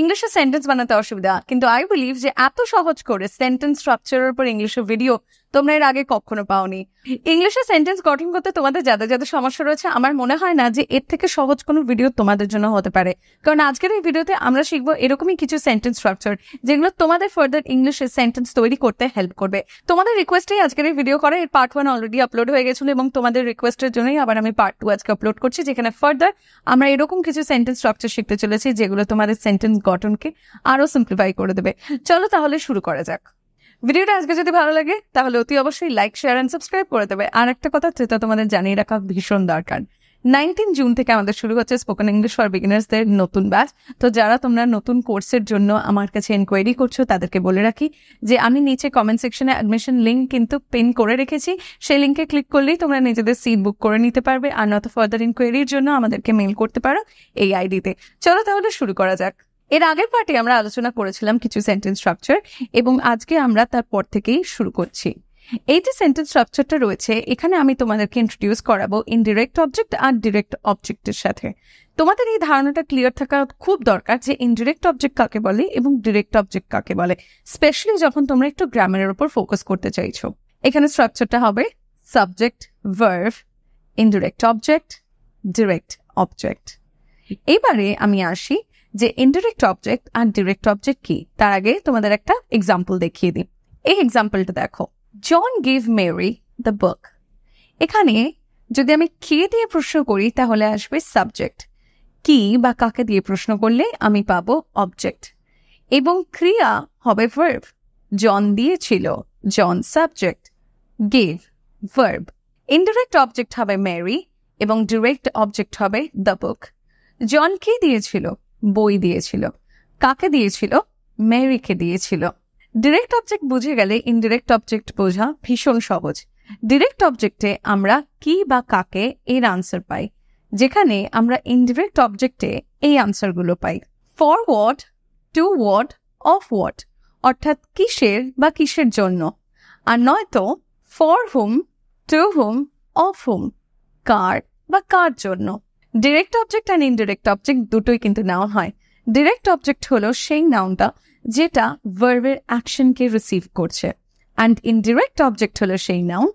ইংলিশে সেন্টেন্স বানাতে অসুবিধা কিন্তু আই বিলিভ যে এত সহজ করে সেন্টেন্স স্ট্রাকচারের উপর ইংলিশে ভিডিও তোমরা এর আগে কখনো পাওনি ইংলিশে সেন্টেন্স গঠন করতে তোমাদের যাদের যাদের সমস্যা রয়েছে আমার মনে হয় না যে এর থেকে সহজ কোনো ভিডিও তোমাদের জন্য হতে পারে কারণ আজকের এই ভিডিওতে আমরা শিখবো এরকমই কিছু সেন্টেন্স স্ট্রাকচার যেগুলো তোমাদের ফার্দার ইংলিশে সেন্টেন্স তৈরি করতে হেল্প করবে তোমাদের রিকোয়েস্টেই আজকের এই ভিডিও করে এর পার্ট ওয়ান অলরেডি আপলোড হয়ে গেছিল এবং তোমাদের রিকোয়েস্টের জন্যই আবার আমি পার্ট টু আজকে আপলোড করছি যেখানে ফার্দার আমরা এরকম কিছু সেন্টেন্স স্ট্রাকচার শিখতে চলেছি যেগুলো তোমাদের সেন্টেন্স গঠনকে আরও সিম্পলিফাই করে দেবে চলো তাহলে শুরু করা যাক ভিডিওটা আজকে যদি ভালো লাগে তাহলে অতি অবশ্যই লাইক শেয়ার অ্যান্ড সাবস্ক্রাইব করে দেবে আর একটা কথা যেটা তোমাদের জানিয়ে রাখা ভীষণ দরকার নাইনটিন জুন থেকে আমাদের শুরু হচ্ছে স্পোকেন ইংলিশ ফর বিগিনার্সদের নতুন ব্যাচ তো যারা তোমরা নতুন কোর্সের জন্য আমার কাছে এনকোয়ারি করছো তাদেরকে বলে রাখি যে আমি নিচে কমেন্ট সেকশনে অ্যাডমিশন লিঙ্ক কিন্তু পিন করে রেখেছি সেই লিঙ্কে ক্লিক করলেই তোমরা নিজেদের সিট বুক করে নিতে পারবে আর নত ফার্দার ইনকোয়ারির জন্য আমাদেরকে মেল করতে পারো এই আইডিতে চলো তাহলে শুরু করা যাক এর আগের পার্টে আমরা আলোচনা করেছিলাম কিছু সেন্টেন্স স্ট্রাকচার এবং আজকে আমরা তারপর থেকেই শুরু করছি এই যে সেন্টেন্স স্ট্রাকচারটা রয়েছে এখানে আমি তোমাদেরকে ইন্ট্রোডিউস করাবো ইনডিরেক্ট অবজেক্ট আর ডিরেক্ট অবজেক্টের সাথে তোমাদের এই ধারণাটা ক্লিয়ার থাকা খুব দরকার যে ইনডিরেক্ট অবজেক্ট কাকে বলে এবং ডিরেক্ট অবজেক্ট কাকে বলে স্পেশালি যখন তোমরা একটু গ্রামের ওপর ফোকাস করতে চাইছো এখানে স্ট্রাকচারটা হবে subject verb indirect object direct object এবারে আমি আসি যে ইনডিরেক্ট অবজেক্ট আর ডিরেক্ট অবজেক্ট কি তার আগে তোমাদের একটা এক্সাম্পল দেখিয়ে দিই এই এক্সাম্পলটা দেখো John give Mary the book এখানে যদি আমি কে দিয়ে প্রশ্ন করি তাহলে আসবে সাবজেক্ট কি বা কাকে দিয়ে প্রশ্ন করলে আমি পাব অবজেক্ট এবং ক্রিয়া হবে ভার্ব জন দিয়েছিল John subject give verb indirect object হবে মেরি এবং ডিরেক্ট অবজেক্ট হবে দ্য বুক জন কে দিয়েছিল বই দিয়েছিল কাকে দিয়েছিল মেরিকে দিয়েছিল ডিরেক্ট অবজেক্ট বুঝে গেলে ইনডিরেক্ট অবজেক্ট বোঝা ভীষণ সহজ ডিরেক্ট অবজেক্টে আমরা কি বা কাকে এর আনসার পাই যেখানে আমরা ইনডিরেক্ট অবজেক্টে এই আনসারগুলো পাই for word to word of word অর্থাৎ কিসের বা কিসের জন্য আর নয়তো for whom to whom of whom কার বা কার জন্য direct object and indirect object দুটোই কিন্তু নেওয়া হয় ডিরেক্ট অবজেক্ট হলো সেই নাউনটা যেটা ভার্বের অ্যাকশনকে রিসিভ করছে অ্যান্ড ইনডিরেক্ট অবজেক্ট হলো সেই নাউন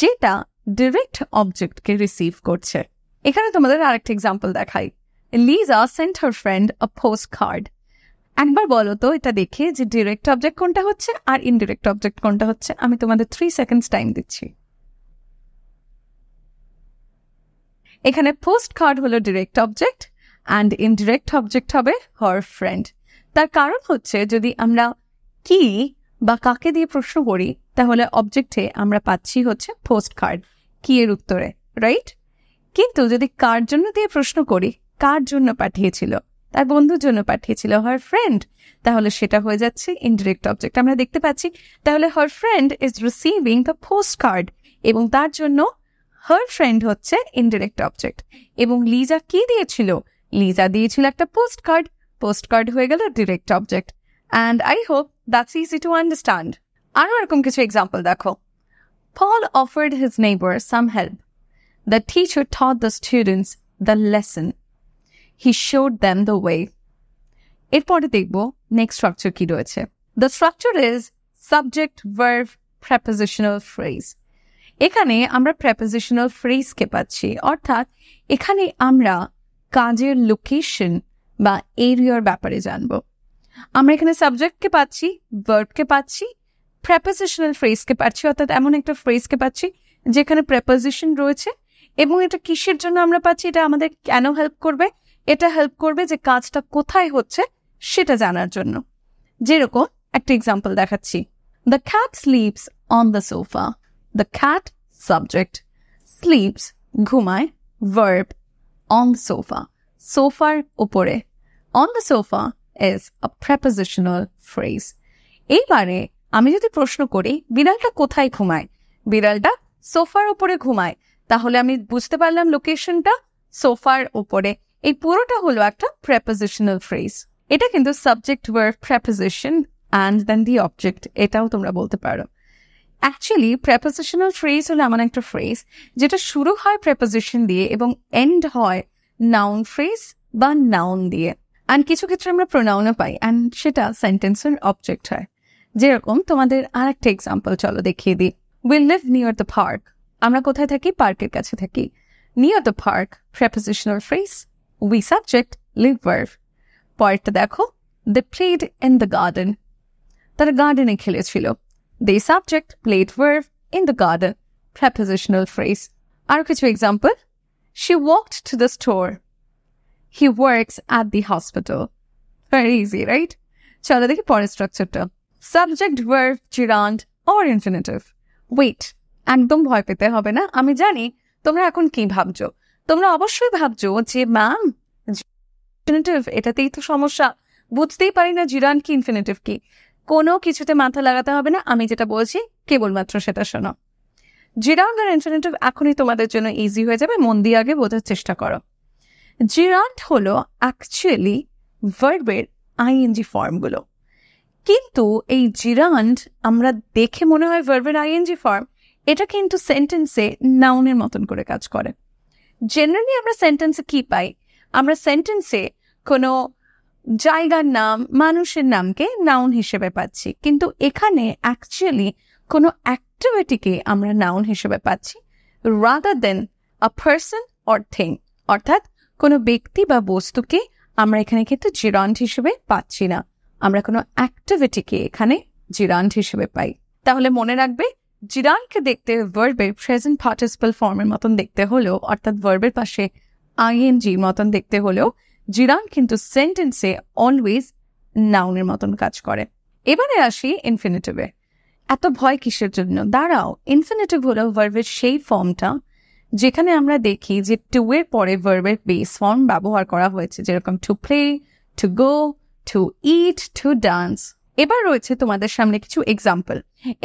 যেটা ডিরেক্ট অবজেক্টকে রিসিভ করছে এখানে তোমাদের আরেকটা এক্সাম্পল দেখাই Liza sent her friend a postcard একবার বলো তো এটা দেখে যে ডিরেক্ট অবজেক্ট কোনটা হচ্ছে আর ইনডিরেক্ট অবজেক্ট কোনটা হচ্ছে আমি তোমাদের থ্রি সেকেন্ডস টাইম দিচ্ছি এখানে পোস্ট কার্ড হলো direct object and indirect object হবে হর ফ্রেন্ড তার কারণ হচ্ছে যদি আমরা কি বা কাকে দিয়ে প্রশ্ন করি তাহলে অবজেক্টে আমরা পাচ্ছি হচ্ছে পোস্ট কার্ড কি এর উত্তরে রাইট কিন্তু যদি কার জন্য দিয়ে প্রশ্ন করি কার জন্য পাঠিয়েছিল তার বন্ধুর জন্য পাঠিয়েছিল হর ফ্রেন্ড তাহলে সেটা হয়ে যাচ্ছে ইনডিরেক্ট অবজেক্ট আমরা দেখতে পাচ্ছি তাহলে her friend is receiving the postcard এবং তার জন্য হার ফ্রেন্ড হচ্ছে ইনডিরেক্ট অবজেক্ট এবং লিজা কি দিয়েছিল লিজা দিয়েছিল একটা পোস্ট কার্ড পোস্ট কার্ড হয়ে গেল direct object and I hope that's easy to understand আরও এরকম কিছু এক্সাম্পল দেখো Paul offered his neighbor some help. The teacher taught the students the lesson. He showed them the way. এরপরে দেখব next structure কি রয়েছে the structure is subject verb prepositional phrase এখানে আমরা প্রেপোজিশনাল ফ্রেজকে পাচ্ছি অর্থাৎ এখানে আমরা কাজের লোকেশন বা এরিয়ার ব্যাপারে জানব আমরা এখানে সাবজেক্টকে পাচ্ছি ভার্বকে পাচ্ছি প্রেপোজিশনাল ফ্রেজকে পাচ্ছি অর্থাৎ এমন একটা ফ্রেজকে পাচ্ছি যেখানে প্রেপোজিশন রয়েছে এবং এটা কিসের জন্য আমরা পাচ্ছি এটা আমাদের কেন হেল্প করবে এটা হেল্প করবে যে কাজটা কোথায় হচ্ছে সেটা জানার জন্য যেরকম একটা এক্সাম্পল দেখাচ্ছি the cat sleeps on the sofa the cat subject sleeps ঘুমায় ভার্ব অন সোফা সোফার উপরে on the sofa is a prepositional phrase এইবারে আমি যদি প্রশ্ন করি বিড়ালটা কোথায় ঘুমায় বিড়ালটা সোফার উপরে ঘুমায় তাহলে আমি বুঝতে পারলাম লোকেশনটা সোফার উপরে এই পুরোটা হলো একটা প্রেপোজিশনাল ফ্রেজ এটা কিন্তু subject or preposition and then the object এটাও তোমরা বলতে পারো অ্যাকচুয়ালি প্রেপোজিশনাল ফ্রেজ হলো এমন একটা ফ্রেজ যেটা শুরু হয় প্রেপোজিশন দিয়ে এবং এন্ড হয় নাউন ফ্রেজ বা নাউন দিয়ে অ্যান্ড কিছু ক্ষেত্রে আমরা প্রোনাউনও পাই অ্যান্ড সেটা সেন্টেন্সের অবজেক্ট হয় যেরকম তোমাদের আর একটা এক্সাম্পল চলো দেখিয়ে দিই will live near the park আমরা কোথায় থাকি পার্কের কাছে থাকি near the park prepositional phrase we subject live verb পরেরটা দেখো the played in the garden তারা গার্ডেনে খেলেছিল They subject, plate verb in the garden, prepositional phrase. আর কিছু example. She walked to the store. He works at the hospital. Very easy, right? চলো দেখি পরের স্ট্রাকচারটা subject verb gerund or infinitive wait একদম ভয় পেতে হবে না আমি জানি তোমরা এখন কি ভাবছো তোমরা অবশ্যই ভাবছো যে ম্যাম ইনফিনিটিভ এটাতেই তো সমস্যা বুঝতেই পারি না জিরান কি ইনফিনিটিভ কি কোনো কিছুতে মাথা লাগাতে হবে না আমি যেটা বলছি কেবলমাত্র সেটা শোনো জিরাউন্ড আর ইনফিনিটিভ এখনই তোমাদের জন্য ইজি হয়ে যাবে মন দিয়ে আগে বোঝার চেষ্টা করো জিরাউন্ড হলো অ্যাকচুয়ালি ভার্বের আইএনজি ফর্মগুলো কিন্তু এই জিরান্ড আমরা দেখে মনে হয় ভার্বের আইএনজি ফর্ম এটা কিন্তু সেন্টেন্সে নাউনের মতন করে কাজ করে জেনারেলি আমরা সেন্টেন্সে কি পাই আমরা সেন্টেন্সে কোনো জায়গার নাম মানুষের নামকে নাউন হিসেবে পাচ্ছি কিন্তু এখানে অ্যাকচুয়ালি কোনো অ্যাক্টিভিটিকে আমরা নাউন হিসেবে পাচ্ছি rather than a person or thing অর্থাৎ কোনো ব্যক্তি বা বস্তুকে আমরা এখানে কিন্তু জিরান্ট হিসেবে পাচ্ছি না আমরা কোনো অ্যাক্টিভিটিকে এখানে জিরান্ট হিসেবে পাই তাহলে মনে রাখবে জিরানকে দেখতে ভার্বের প্রেজেন্ট পার্টিসিপাল ফর্মের মতন দেখতে হলেও অর্থাৎ ভার্বের পাশে আইএনজি মতন দেখতে হলেও জিরাং কিন্তু সেন্টেন্সে অলওয়েজ নাউনের মতন কাজ করে এবারে আসি ইনফিনিটিভে এত ভয় কিসের জন্য দাঁড়াও ইনফিনিটিভ হলো ভার্বের সেই ফর্মটা যেখানে আমরা দেখি যে টু এর পরে ভার্বের বেস ফর্ম ব্যবহার করা হয়েছে যেরকম to play to go to eat to dance এবার রয়েছে তোমাদের সামনে কিছু এক্সাম্পল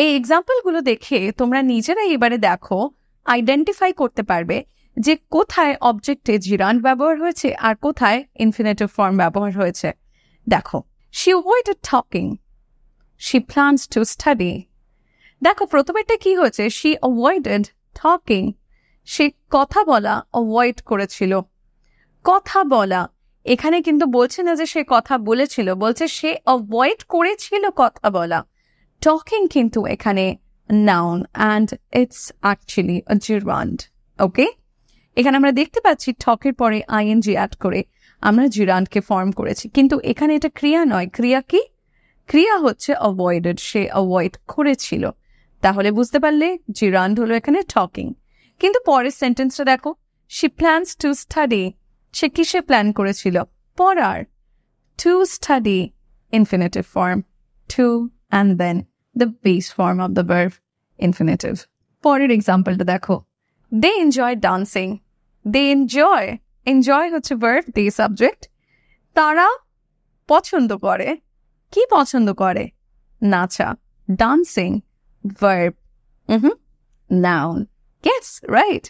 এই এক্সাম্পলগুলো দেখে তোমরা নিজেরাই এবারে দেখো আইডেন্টিফাই করতে পারবে যে কোথায় অবজেক্টে জিরান ব্যবহার হয়েছে আর কোথায় ইনফিনেটিভ ফর্ম ব্যবহার হয়েছে দেখো she waited talking she plans to study দেখো প্রথমেটা কি হয়েছে শি অ্যাভয়েডেড টকিং সে কথা বলা অ্যাভয়েড করেছিল কথা বলা এখানে কিন্তু বলছে না যে সে কথা বলেছিল বলছে সে অ্যাভয়েড করেছিল কথা বলা টকিং কিন্তু এখানে noun and it's actually gerund okay এখানে আমরা দেখতে পাচ্ছি ঠকের পরে আইএনজি অ্যাড করে আমরা জিরান্টকে ফর্ম করেছি কিন্তু এখানে এটা ক্রিয়া নয় ক্রিয়া কি ক্রিয়া হচ্ছে অ্যাভয়েডেড সে অ্যাভয়েড করেছিল তাহলে বুঝতে পারলে জিরান্ড হলো এখানে টকিং কিন্তু পরের সেন্টেন্সটা দেখো সি প্ল্যান্স টু স্টাডি সে কিসে প্ল্যান করেছিল পড়ার to study infinitive form to and then the base form of the বার্ভ ইনফিনেটিভ পরের এক্সাম্পলটা দেখো they enjoy dancing they enjoy enjoy হচ্ছে ভার্ব দে সাবজেক্ট তারা পছন্দ করে কি পছন্দ করে নাচা dancing verb hmm noun guess right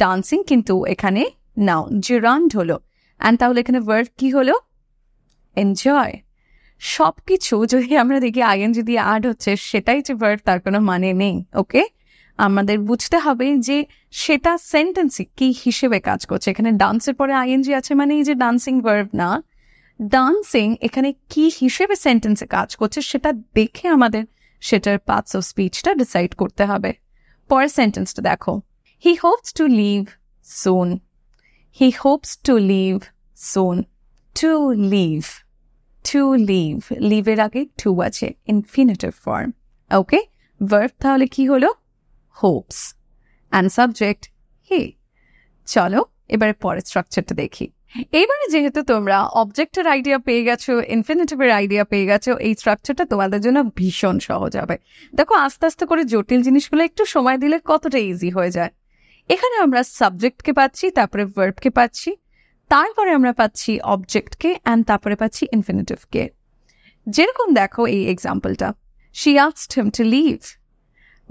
dancing কিন্তু এখানে নাউন জিরান্ড হলো অ্যান্ড তাহলে এখানে ভার্ব কি হলো এনজয় সব কিছু যদি আমরা দেখি আগে যদি অ্যাড হচ্ছে সেটাই যে ভার্ব তার কোনো মানে নেই ওকে আমাদের বুঝতে হবে যে সেটা সেন্টেন্সে কি হিসেবে কাজ করছে এখানে ডান্সের পরে আইএনজি আছে মানে এই যে ডান্সিং ভার্ব না ডান্সিং এখানে কি হিসেবে সেন্টেন্সে কাজ করছে সেটা দেখে আমাদের সেটার পার্টস অফ স্পিচটা ডিসাইড করতে হবে পরের সেন্টেন্সটা দেখো he hopes to leave soon he hopes to leave soon to leave to leave লিভের আগে টু আছে ইনফিনিটিভ ফর্ম ওকে ভার্ভ তাহলে কি হলো হোপস অ্যান্ড সাবজেক্ট hey. চলো এবারে পরের স্ট্রাকচারটা দেখি এবারে যেহেতু তোমরা অবজেক্টের আইডিয়া পেয়ে গেছো ইনফিনিটিভের আইডিয়া পেয়ে গেছো এই স্ট্রাকচারটা তোমাদের জন্য ভীষণ সহজ হবে দেখো আস্তে আস্তে করে জটিল জিনিসগুলো একটু সময় দিলে কতটা ইজি হয়ে যায় এখানে আমরা সাবজেক্টকে পাচ্ছি তারপরে ভার্বকে পাচ্ছি তারপরে আমরা পাচ্ছি অবজেক্টকে অ্যান্ড তারপরে পাচ্ছি ইনফিনিটিভকে যেরকম দেখো এই এক্সাম্পলটা she asked him to leave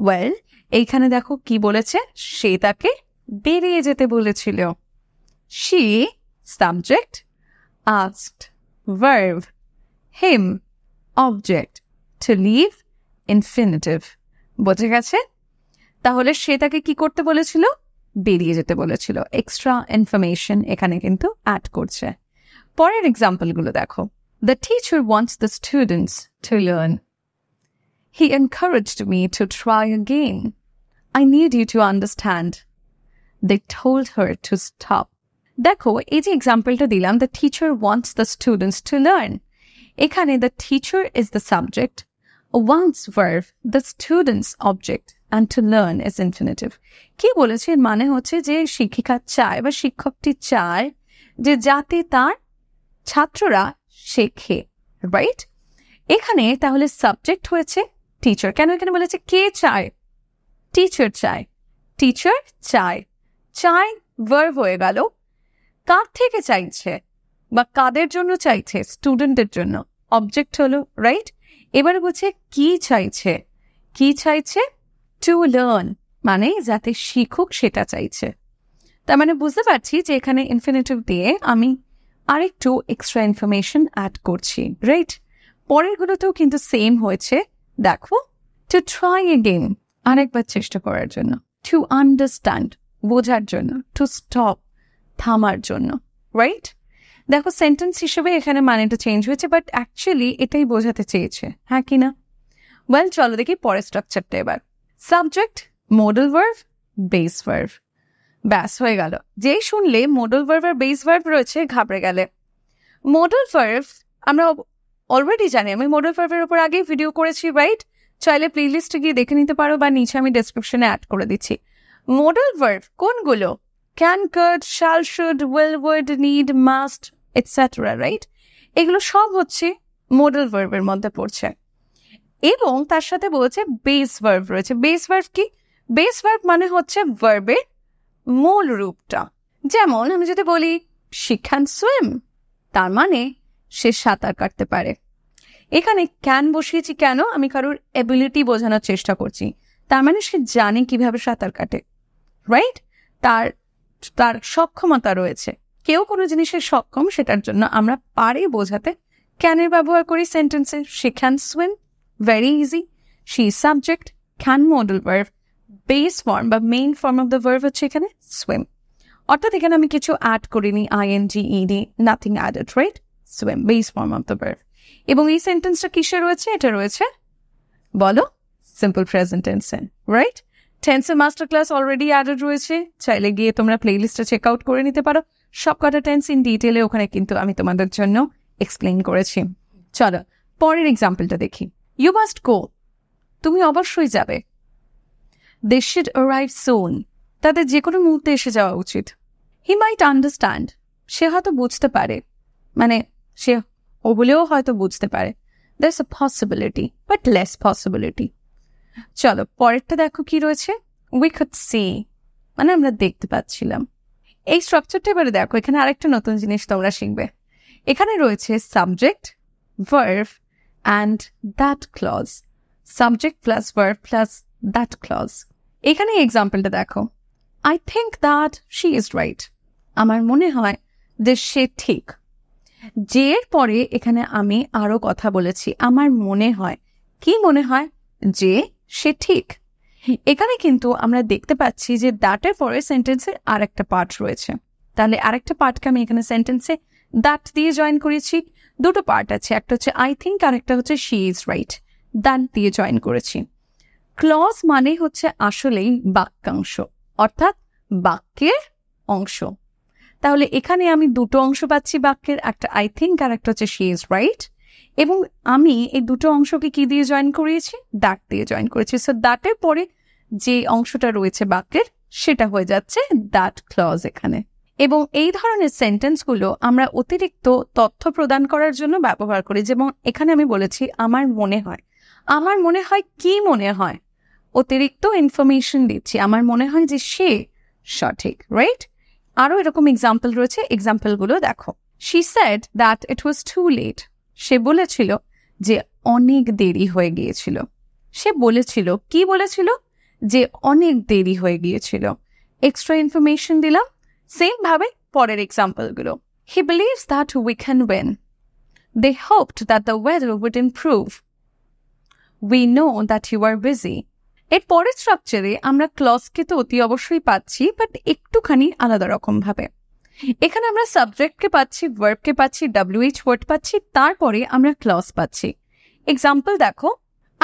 well এইখানে দেখো কি বলেছে সে তাকে বেরিয়ে যেতে বলেছিল she subject asked verb him object to leave infinitive বোঝে গেছে তাহলে সে তাকে কি করতে বলেছিল বেরিয়ে যেতে বলেছিল এক্সট্রা ইনফরমেশন এখানে কিন্তু অ্যাড করছে পরের এক্সাম্পলগুলো দেখো the teacher wants the students to learn He encouraged me to try again. I need you to understand. They told her to stop. দেখো এই যে এক্সাম্পলটা দিলাম the teacher wants the students to learn এখানে the teacher is the subject wants verb the students object and to learn is infinitive কি বলেছে এর মানে হচ্ছে যে শিক্ষিকা চায় বা শিক্ষকটি চায় যে যাতে তার ছাত্ররা শেখে রাইট এখানে তাহলে সাবজেক্ট হয়েছে টিচার কেন এখানে বলেছে কে চায় টিচার চায় টিচার চায় চায় ভার্ভ হয়ে গেল কার থেকে চাইছে বা কাদের জন্য চাইছে স্টুডেন্টের জন্য অবজেক্ট হলো রাইট এবার বলছে কি চাইছে কি চাইছে টু লার্ন মানে যাতে শিখুক সেটা চাইছে তার মানে বুঝতে পারছি যে এখানে ইনফিনিটিভ দিয়ে আমি আরেকটু এক্সট্রা ইনফরমেশন অ্যাড করছি রাইট পরেরগুলোতেও কিন্তু সেম হয়েছে দেখো টু ট্রাই এগেন আরেকবার চেষ্টা করার জন্য টু আন্ডারস্ট্যান্ড বোঝার জন্য টু স্টপ থামার জন্য রাইট দেখো সেন্টেন্স হিসেবে এখানে মানেটা চেঞ্জ হয়েছে বাট অ্যাকচুয়ালি এটাই বোঝাতে চেয়েছে হ্যাঁ কি না ওয়েল চলো দেখি পরের স্ট্রাকচারটা এবার subject modal verb base verb ব্যাস হয়ে গেল যেই শুনলে মডেল ওয়ার্ভ আর বেস ওয়ার্ভ রয়েছে ঘাবড়ে গেলে মডেল ওয়ার্ভ আমরা অলরেডি জানি আমি মডেল ফাইভের ওপর আগেই ভিডিও করেছি রাইট চাইলে প্লেলিস্টে গিয়ে দেখে নিতে পারো বা নিচে আমি ডেসক্রিপশনে অ্যাড করে দিচ্ছি মডেল ভার্ভ কোনগুলো can could shall should will would need must etcetera right এগুলো সব হচ্ছে মডেল ভার্ভের মধ্যে পড়ছে এবং তার সাথে বলছে বেস ভার্ভ রয়েছে বেস ভার্ভ কি বেস ভার্ভ মানে হচ্ছে ভার্বের মূল রূপটা যেমন আমি যদি বলি শি ক্যান সুইম তার মানে সে সাঁতার কাটতে পারে এখানে ক্যান বসিয়েছি কেন আমি কারোর অ্যাবিলিটি বোঝানোর চেষ্টা করছি তার মানে সে জানে কিভাবে সাঁতার কাটে রাইট তার তার সক্ষমতা রয়েছে কেউ কোনো জিনিসে সক্ষম সেটার জন্য আমরা পারে বোঝাতে ক্যানের ব্যবহার করি সেন্টেন্সে সে can swim very easy she subject can modal verb base form বা main form of the verb হচ্ছে এখানে সুইম অর্থাৎ এখানে আমি কিছু অ্যাড করিনি G ED nothing added right base form of the verb এবং এই সেন্টেন্সটা কিসে রয়েছে এটা রয়েছে বলো সিম্পল প্রেজেন্ট টেন্সে রাইট টেন্সের মাস্টার ক্লাস অলরেডি অ্যাডেড রয়েছে চাইলে গিয়ে তোমরা প্লেলিস্টটা চেক আউট করে নিতে পারো সব কটা টেন্স ইন ডিটেলে ওখানে কিন্তু আমি তোমাদের জন্য এক্সপ্লেন করেছি চলো পরের এক্সাম্পলটা দেখি ইউ মাস্ট গো তুমি অবশ্যই যাবে দে শুড অ্যারাইভ সোন তাদের যে কোনো মুহূর্তে এসে যাওয়া উচিত হি মাইট আন্ডারস্ট্যান্ড সে হয়তো বুঝতে পারে মানে সে ও বলেও হয়তো বুঝতে পারে that's a possibility but less possibility চলো পরেরটা দেখো কি রয়েছে উই কুড সি মানে আমরা দেখতে পাচ্ছিলাম এই স্ট্রাকচারটা এবারে দেখো এখানে আরেকটা নতুন জিনিস তোমরা শিখবে এখানে রয়েছে subject verb and that clause subject plus verb plus that clause এখানে এক্সাম্পলটা দেখো I think that she is right আমার মনে হয় যে সে ঠিক যে পরে এখানে আমি আরও কথা বলেছি আমার মনে হয় কি মনে হয় যে সে ঠিক এখানে কিন্তু আমরা দেখতে পাচ্ছি যে দ্যাটের পরে সেন্টেন্সের আর একটা পার্ট রয়েছে তাহলে আরেকটা পার্টকে আমি এখানে সেন্টেন্সে দ্যাট দিয়ে জয়েন করেছি দুটো পার্ট আছে একটা হচ্ছে আই থিঙ্ক আর একটা হচ্ছে শি ইজ রাইট দ্যাট দিয়ে জয়েন করেছি ক্লজ মানে হচ্ছে আসলেই বাক্যাংশ অর্থাৎ বাক্যের অংশ তাহলে এখানে আমি দুটো অংশ পাচ্ছি বাক্যের একটা আই থিঙ্ক আর একটা হচ্ছে শি ইজ রাইট এবং আমি এই দুটো অংশকে কি দিয়ে জয়েন করিয়েছি দাঁত দিয়ে জয়েন করেছি সো দাঁতের পরে যে অংশটা রয়েছে বাক্যের সেটা হয়ে যাচ্ছে দ্যাট ক্লজ এখানে এবং এই ধরনের সেন্টেন্সগুলো আমরা অতিরিক্ত তথ্য প্রদান করার জন্য ব্যবহার করি যেমন এখানে আমি বলেছি আমার মনে হয় আমার মনে হয় কি মনে হয় অতিরিক্ত ইনফরমেশন দিচ্ছি আমার মনে হয় যে সে সঠিক রাইট আরও এরকম এক্সাম্পল রয়েছে এক্সাম্পলগুলো দেখো she said that it was too late সে বলেছিল যে অনেক দেরি হয়ে গিয়েছিল সে বলেছিল কি বলেছিল যে অনেক দেরি হয়ে গিয়েছিল এক্সট্রা ইনফরমেশন দিলাম সেমভাবে পরের এক্সাম্পলগুলো he believes that we can win they hoped that the weather would improve we know that you are busy এর পরের স্ট্রাকচারে আমরা ক্লজকে তো অতি অবশ্যই পাচ্ছি বাট একটুখানি আলাদা রকমভাবে এখানে আমরা সাবজেক্টকে পাচ্ছি ভার্বকে পাচ্ছি ডাব্লিউএইচ ওয়ার্ড পাচ্ছি তারপরে আমরা ক্লজ পাচ্ছি এক্সাম্পল দেখো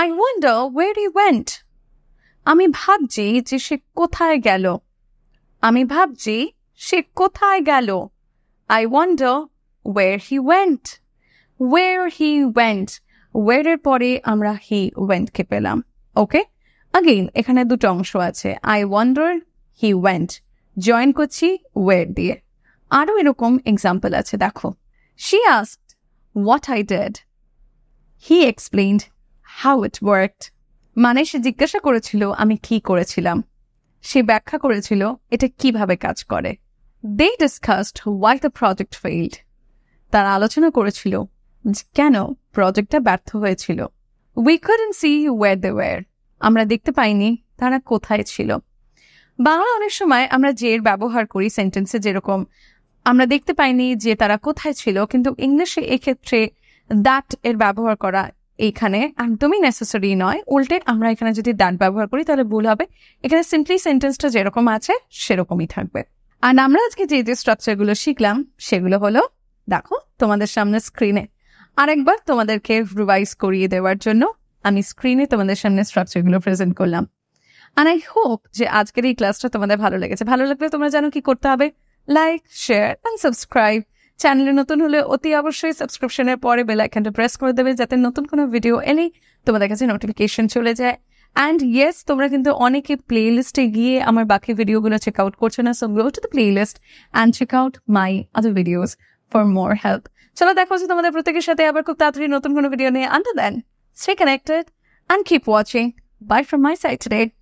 I wonder where you went আমি ভাবছি যে সে কোথায় গেল আমি ভাবছি সে কোথায় গেল I wonder where he went where he went where এর পরে আমরা হি ওয়েন্টকে পেলাম ওকে আগেইন এখানে দুটো অংশ আছে I wonder he went join করছি ওয়ের দিয়ে আরও এরকম এক্সাম্পল আছে দেখো she asked what I did he explained how it work মানে সে জিজ্ঞাসা করেছিল আমি কি করেছিলাম সে ব্যাখ্যা করেছিল এটা কিভাবে কাজ করে they discussed why the project failed তারা আলোচনা করেছিল কেন প্রজেক্টটা ব্যর্থ হয়েছিল we couldn't see way the war আমরা দেখতে পাইনি তারা কোথায় ছিল বাংলা অনেক সময় আমরা জের ব্যবহার করি সেন্টেন্সে যেরকম আমরা দেখতে পাইনি যে তারা কোথায় ছিল কিন্তু ইংলিশে এক্ষেত্রে দ্যাট এর ব্যবহার করা এইখানে একদমই নেসেসারি নয় উল্টে আমরা এখানে যদি দ্যাট ব্যবহার করি তাহলে ভুল হবে এখানে সিম্পলি সেন্টেন্সটা যেরকম আছে সেরকমই থাকবে আর আমরা আজকে যে যে স্ট্রাকচারগুলো শিখলাম সেগুলো হলো দেখো তোমাদের সামনে স্ক্রিনে আরেকবার তোমাদেরকে রিভাইজ করিয়ে দেওয়ার জন্য আমি স্ক্রিনে তোমাদের সামনে স্ট্রাকচারগুলো প্রেজেন্ট করলাম আর আই হোপ যে আজকের এই ক্লাসটা তোমাদের ভালো লেগেছে ভালো লাগলে তোমরা জানো কি করতে হবে লাইক শেয়ার অ্যান্ড সাবস্ক্রাইব চ্যানেলে নতুন হলে অতি অবশ্যই সাবস্ক্রিপশনের পরে বেল আইকনটা প্রেস করে দেবে যাতে নতুন কোনো ভিডিও এলেই তোমাদের কাছে নোটিফিকেশন চলে যায় অ্যান্ড ইয়েস তোমরা কিন্তু অনেকে প্লে লিস্টে গিয়ে আমার বাকি ভিডিওগুলো চেক আউট করছো না so go to the playlist and check out my other videos for more help চলো দেখো যে তোমাদের প্রত্যেকের সাথে আবার খুব তাড়াতাড়ি নতুন কোনো ভিডিও নিয়ে under then stay connected, and keep watching. Bye from my side today.